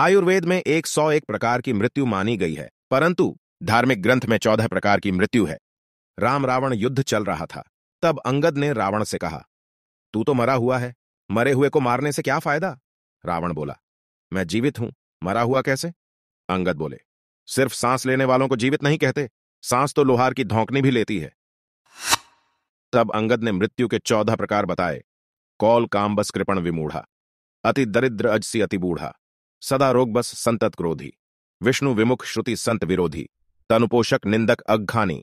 आयुर्वेद में एक सौ एक प्रकार की मृत्यु मानी गई है परंतु धार्मिक ग्रंथ में चौदह प्रकार की मृत्यु है राम रावण युद्ध चल रहा था तब अंगद ने रावण से कहा तू तो मरा हुआ है मरे हुए को मारने से क्या फायदा रावण बोला मैं जीवित हूं मरा हुआ कैसे अंगद बोले सिर्फ सांस लेने वालों को जीवित नहीं कहते सांस तो लोहार की धोकनी भी लेती है तब अंगद ने मृत्यु के चौदह प्रकार बताए कौल काम्बस कृपण विमूढ़ा अति दरिद्र अजसी अति बूढ़ा सदा रोग बस संतत क्रोधी विष्णु विमुख श्रुति संत विरोधी तनुपोषक निंदक अग्घानी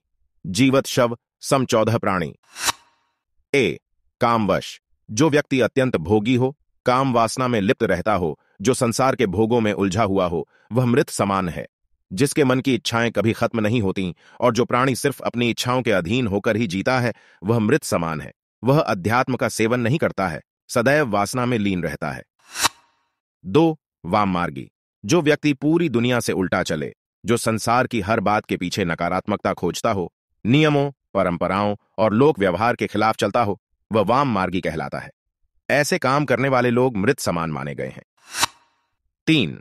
जीवत शव सम चौदह प्राणी ए कामवश जो व्यक्ति अत्यंत भोगी हो काम वासना में लिप्त रहता हो जो संसार के भोगों में उलझा हुआ हो वह मृत समान है जिसके मन की इच्छाएं कभी खत्म नहीं होती और जो प्राणी सिर्फ अपनी इच्छाओं के अधीन होकर ही जीता है वह मृत समान है वह अध्यात्म का सेवन नहीं करता है सदैव वासना में लीन रहता है दो वाम मार्गी जो व्यक्ति पूरी दुनिया से उल्टा चले जो संसार की हर बात के पीछे नकारात्मकता खोजता हो नियमों परंपराओं और लोक व्यवहार के खिलाफ चलता हो वह वाम मार्गी कहलाता है ऐसे काम करने वाले लोग मृत समान माने गए हैं तीन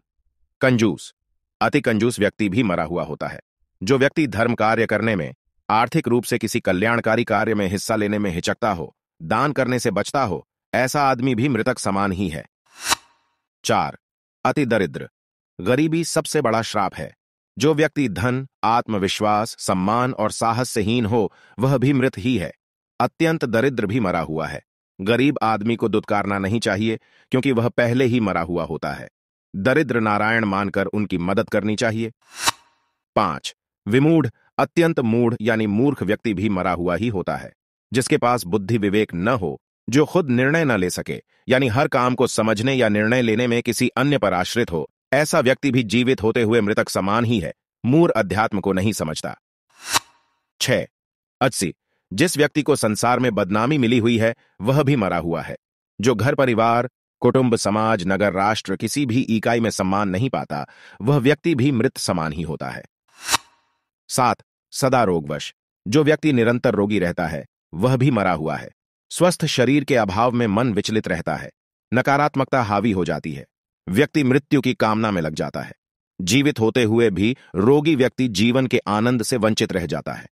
कंजूस अति कंजूस व्यक्ति भी मरा हुआ होता है जो व्यक्ति धर्म कार्य करने में आर्थिक रूप से किसी कल्याणकारी कार्य में हिस्सा लेने में हिचकता हो दान करने से बचता हो ऐसा आदमी भी मृतक समान ही है चार अति दरिद्र गरीबी सबसे बड़ा श्राप है जो व्यक्ति धन आत्मविश्वास सम्मान और साहस से हीन हो वह भी मृत ही है अत्यंत दरिद्र भी मरा हुआ है गरीब आदमी को दुत्कारना नहीं चाहिए क्योंकि वह पहले ही मरा हुआ होता है दरिद्र नारायण मानकर उनकी मदद करनी चाहिए पांच विमूढ़ अत्यंत मूढ़ यानी मूर्ख व्यक्ति भी मरा हुआ ही होता है जिसके पास बुद्धि विवेक न हो जो खुद निर्णय न ले सके यानी हर काम को समझने या निर्णय लेने में किसी अन्य पर आश्रित हो ऐसा व्यक्ति भी जीवित होते हुए मृतक समान ही है मूर अध्यात्म को नहीं समझता छह अजसी जिस व्यक्ति को संसार में बदनामी मिली हुई है वह भी मरा हुआ है जो घर परिवार कुटुंब समाज नगर राष्ट्र किसी भी इकाई में सम्मान नहीं पाता वह व्यक्ति भी मृत समान ही होता है सात सदा रोगवश जो व्यक्ति निरंतर रोगी रहता है वह भी मरा हुआ है स्वस्थ शरीर के अभाव में मन विचलित रहता है नकारात्मकता हावी हो जाती है व्यक्ति मृत्यु की कामना में लग जाता है जीवित होते हुए भी रोगी व्यक्ति जीवन के आनंद से वंचित रह जाता है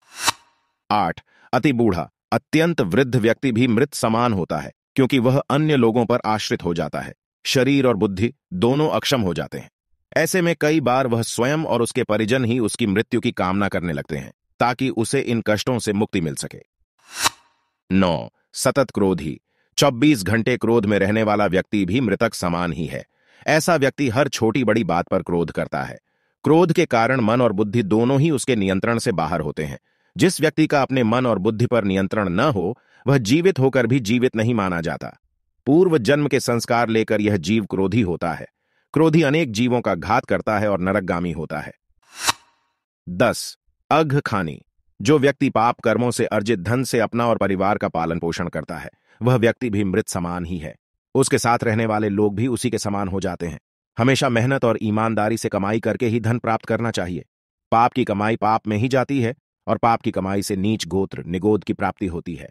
आठ अति बूढ़ा अत्यंत वृद्ध व्यक्ति भी मृत समान होता है क्योंकि वह अन्य लोगों पर आश्रित हो जाता है शरीर और बुद्धि दोनों अक्षम हो जाते हैं ऐसे में कई बार वह स्वयं और उसके परिजन ही उसकी मृत्यु की कामना करने लगते हैं ताकि उसे इन कष्टों से मुक्ति मिल सके नौ सतत क्रोधी 24 घंटे क्रोध में रहने वाला व्यक्ति भी मृतक समान ही है ऐसा व्यक्ति हर छोटी बड़ी बात पर क्रोध करता है क्रोध के कारण मन और बुद्धि दोनों ही उसके नियंत्रण से बाहर होते हैं जिस व्यक्ति का अपने मन और बुद्धि पर नियंत्रण न हो वह जीवित होकर भी जीवित नहीं माना जाता पूर्व जन्म के संस्कार लेकर यह जीव क्रोधी होता है क्रोधी अनेक जीवों का घात करता है और नरकगामी होता है दस अघ खानी जो व्यक्ति पाप कर्मों से अर्जित धन से अपना और परिवार का पालन पोषण करता है वह व्यक्ति भी मृत समान ही है उसके साथ रहने वाले लोग भी उसी के समान हो जाते हैं हमेशा मेहनत और ईमानदारी से कमाई करके ही धन प्राप्त करना चाहिए पाप की कमाई पाप में ही जाती है और पाप की कमाई से नीच गोत्र निगोद की प्राप्ति होती है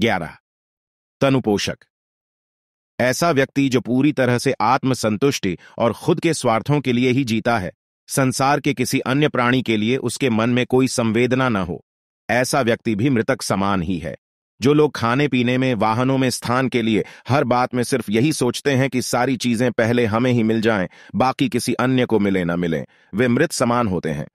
ग्यारह तनुपोषक ऐसा व्यक्ति जो पूरी तरह से आत्मसंतुष्टि और खुद के स्वार्थों के लिए ही जीता है संसार के किसी अन्य प्राणी के लिए उसके मन में कोई संवेदना न हो ऐसा व्यक्ति भी मृतक समान ही है जो लोग खाने पीने में वाहनों में स्थान के लिए हर बात में सिर्फ यही सोचते हैं कि सारी चीजें पहले हमें ही मिल जाएं, बाकी किसी अन्य को मिले ना मिले वे मृत समान होते हैं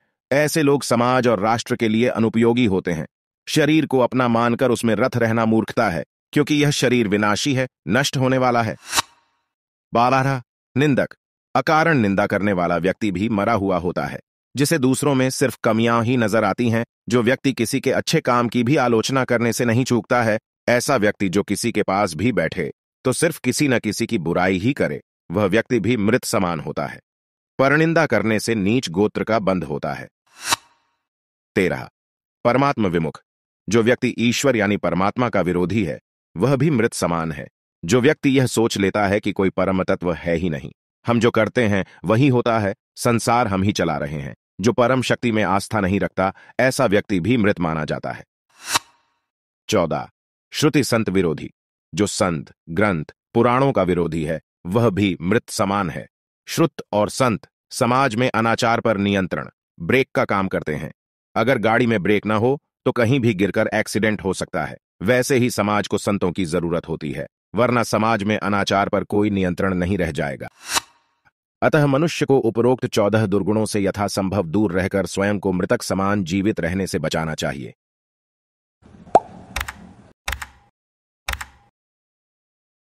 ऐसे लोग समाज और राष्ट्र के लिए अनुपयोगी होते हैं शरीर को अपना मानकर उसमें रथ रहना मूर्खता है क्योंकि यह शरीर विनाशी है नष्ट होने वाला है बारह निंदक अकारण निंदा करने वाला व्यक्ति भी मरा हुआ होता है जिसे दूसरों में सिर्फ कमियां ही नजर आती हैं जो व्यक्ति किसी के अच्छे काम की भी आलोचना करने से नहीं चूकता है ऐसा व्यक्ति जो किसी के पास भी बैठे तो सिर्फ किसी न किसी की बुराई ही करे वह व्यक्ति भी मृत समान होता है परनिंदा करने से नीच गोत्र का बंद होता है तेरह परमात्म विमुख जो व्यक्ति ईश्वर यानी परमात्मा का विरोधी है वह भी मृत समान है जो व्यक्ति यह सोच लेता है कि कोई परम तत्व है ही नहीं हम जो करते हैं वही होता है संसार हम ही चला रहे हैं जो परम शक्ति में आस्था नहीं रखता ऐसा व्यक्ति भी मृत माना जाता है चौदह श्रुति संत विरोधी जो संत ग्रंथ पुराणों का विरोधी है वह भी मृत समान है श्रुत और संत समाज में अनाचार पर नियंत्रण ब्रेक का काम करते हैं अगर गाड़ी में ब्रेक ना हो तो कहीं भी गिरकर एक्सीडेंट हो सकता है वैसे ही समाज को संतों की जरूरत होती है वरना समाज में अनाचार पर कोई नियंत्रण नहीं रह जाएगा अतः मनुष्य को उपरोक्त चौदह दुर्गुणों से यथासंभव दूर रहकर स्वयं को मृतक समान जीवित रहने से बचाना चाहिए